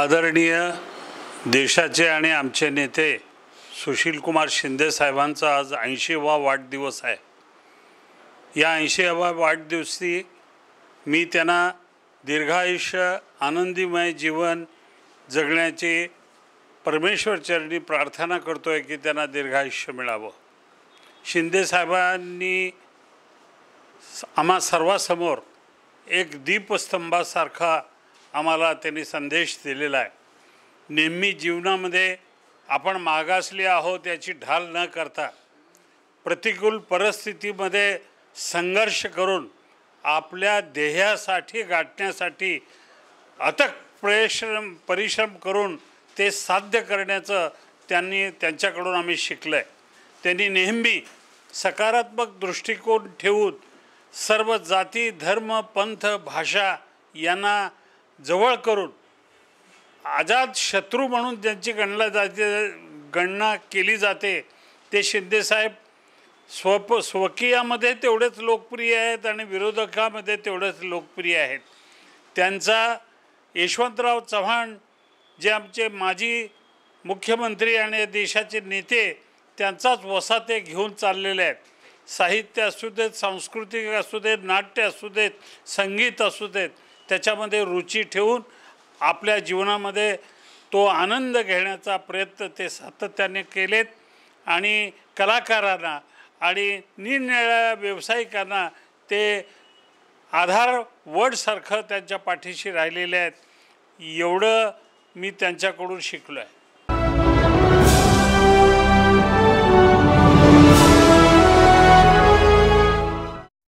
आदरणीय देशाचे आणि आमचे नेते सुशीलकुमार शिंदे साहेबांचा आज ऐंशीवा वाढदिवस आहे या ऐंशीवा वाढदिवशी मी त्यांना दीर्घायुष्य आनंदीमय जीवन जगण्याची परमेश्वरचरणी प्रार्थना करतो आहे की त्यांना दीर्घायुष्य मिळावं शिंदेसाहेबांनी आम्हा सर्वासमोर एक दीपस्तंभासारखा आम्हाला त्यांनी संदेश दिलेला आहे नेहमी जीवनामध्ये आपण मागासले आहोत याची ढाल न करता प्रतिकूल परिस्थितीमध्ये संघर्ष करून आपल्या ध्येयासाठी गाठण्यासाठी अथक परिश्रम परिश्रम करून ते साध्य करण्याचं त्यांनी त्यांच्याकडून आम्ही शिकलं आहे त्यांनी नेहमी सकारात्मक दृष्टिकोन ठेवून सर्व जाती धर्म पंथ भाषा यांना जवळ करून आजाद शत्रू म्हणून त्यांची गणला जाते गणना केली जाते ते शिंदेसाहेब स्वप स्वकीयामध्ये तेवढेच लोकप्रिय आहेत आणि विरोधकामध्ये तेवढेच लोकप्रिय आहेत त्यांचा यशवंतराव चव्हाण जे आमचे माजी मुख्यमंत्री आणि देशाचे नेते त्यांचाच वसा ते घेऊन चाललेले आहेत साहित्य असू देत सांस्कृतिक असू देत नाट्य असू देत संगीत असू देत त्याच्यामध्ये रुची ठेवून आपल्या जीवनामध्ये तो आनंद घेण्याचा प्रयत्न ते सातत्याने केलेत आणि कलाकारांना आणि निरनिराळ्या व्यावसायिकांना ते आधार वडसारखं त्यांच्या पाठीशी राहिलेले आहेत एवढं मी त्यांच्याकडून शिकलो आहे